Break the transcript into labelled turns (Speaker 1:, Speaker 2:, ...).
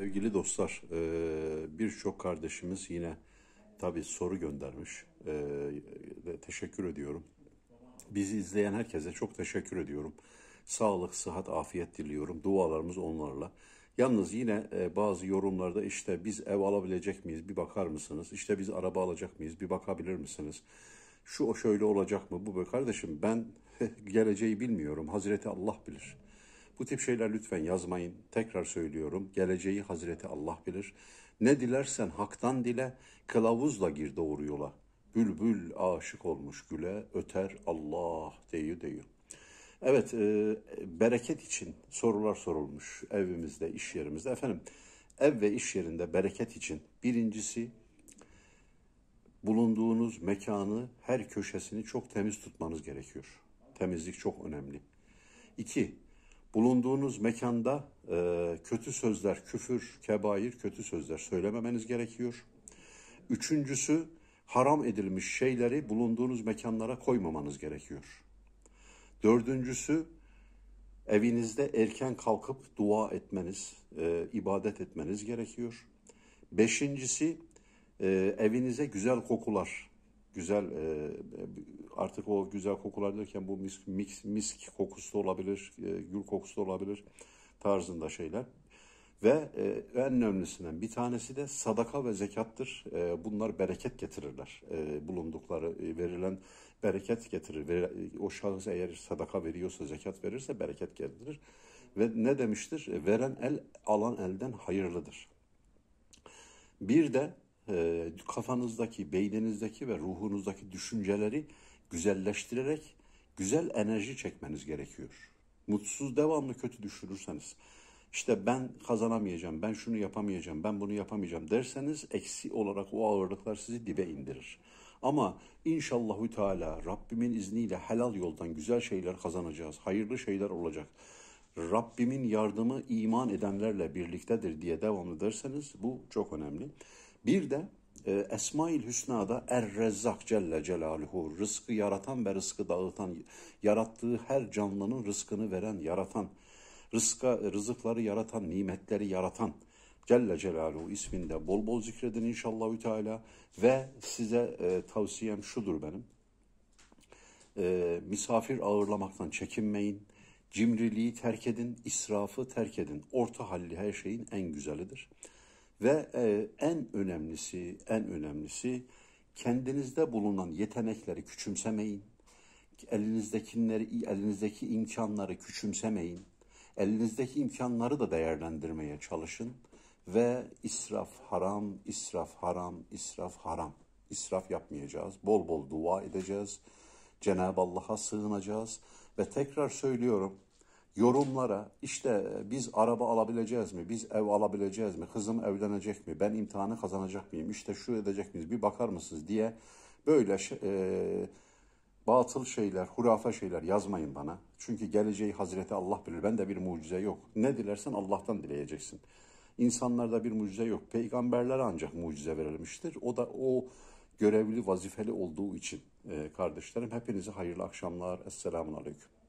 Speaker 1: Sevgili dostlar, e, birçok kardeşimiz yine tabi soru göndermiş. E, teşekkür ediyorum. Bizi izleyen herkese çok teşekkür ediyorum. Sağlık, sıhhat, afiyet diliyorum. Dualarımız onlarla. Yalnız yine e, bazı yorumlarda işte biz ev alabilecek miyiz bir bakar mısınız? İşte biz araba alacak mıyız bir bakabilir misiniz? Şu o, şöyle olacak mı bu be kardeşim ben geleceği bilmiyorum. Hazreti Allah bilir. Bu tip şeyler lütfen yazmayın. Tekrar söylüyorum. Geleceği Hazreti Allah bilir. Ne dilersen haktan dile, kılavuzla gir doğru yola. Bülbül aşık olmuş güle, öter Allah deyi deyi. Evet, e, bereket için sorular sorulmuş evimizde, iş yerimizde. Efendim, ev ve iş yerinde bereket için birincisi bulunduğunuz mekanı, her köşesini çok temiz tutmanız gerekiyor. Temizlik çok önemli. İki, bulunduğunuz mekanda e, kötü sözler, küfür, kebair, kötü sözler söylememeniz gerekiyor. Üçüncüsü haram edilmiş şeyleri bulunduğunuz mekanlara koymamanız gerekiyor. Dördüncüsü evinizde erken kalkıp dua etmeniz, e, ibadet etmeniz gerekiyor. Beşincisi e, evinize güzel kokular, güzel e, artık o güzel kokular derken bu mis, misk kokusu da olabilir, e, gül kokusu da olabilir tarzında şeyler. Ve e, en önemlisinden bir tanesi de sadaka ve zekattır. E, bunlar bereket getirirler. bulundukları verilen bereket getirir. o şahıs eğer sadaka veriyorsa, zekat verirse bereket getirir. Ve ne demiştir? Veren el, alan elden hayırlıdır. Bir de e, kafanızdaki, beyninizdeki ve ruhunuzdaki düşünceleri güzelleştirerek güzel enerji çekmeniz gerekiyor. Mutsuz devamlı kötü düşünürseniz, işte ben kazanamayacağım, ben şunu yapamayacağım, ben bunu yapamayacağım derseniz eksi olarak o ağırlıklar sizi dibe indirir. Ama inşallahü teala Rabbimin izniyle helal yoldan güzel şeyler kazanacağız, hayırlı şeyler olacak. Rabbimin yardımı iman edenlerle birliktedir diye devamlı derseniz bu çok önemli. Bir de e, Esma-ül Hüsna'da Er-Rezzak Celle Celaluhu, rızkı yaratan ve rızkı dağıtan, yarattığı her canlının rızkını veren, yaratan, rızka, rızıkları yaratan, nimetleri yaratan, Celle Celaluhu isminde bol bol zikredin inşallahü teala ve size e, tavsiyem şudur benim. E, misafir ağırlamaktan çekinmeyin, cimriliği terk edin, israfı terk edin. Orta halli her şeyin en güzelidir. Ve e, en önemlisi, en önemlisi kendinizde bulunan yetenekleri küçümsemeyin. Elinizdekileri, elinizdeki imkanları küçümsemeyin. Elinizdeki imkanları da değerlendirmeye çalışın ve israf haram, israf haram, israf haram. İsraf yapmayacağız. Bol bol dua edeceğiz. Cenab-ı Allah'a sığınacağız ve tekrar söylüyorum yorumlara işte biz araba alabileceğiz mi, biz ev alabileceğiz mi, kızım evlenecek mi, ben imtihanı kazanacak mıyım, İşte şu edecek miyiz bir bakar mısınız diye böyle şey, e, batıl şeyler, hurafe şeyler yazmayın bana. Çünkü geleceği Hazreti Allah bilir. Ben de bir mucize yok. Ne dilersen Allah'tan dileyeceksin. İnsanlarda bir mucize yok. Peygamberlere ancak mucize verilmiştir. O da o görevli, vazifeli olduğu için e, kardeşlerim. Hepinize hayırlı akşamlar. Esselamun Aleyküm.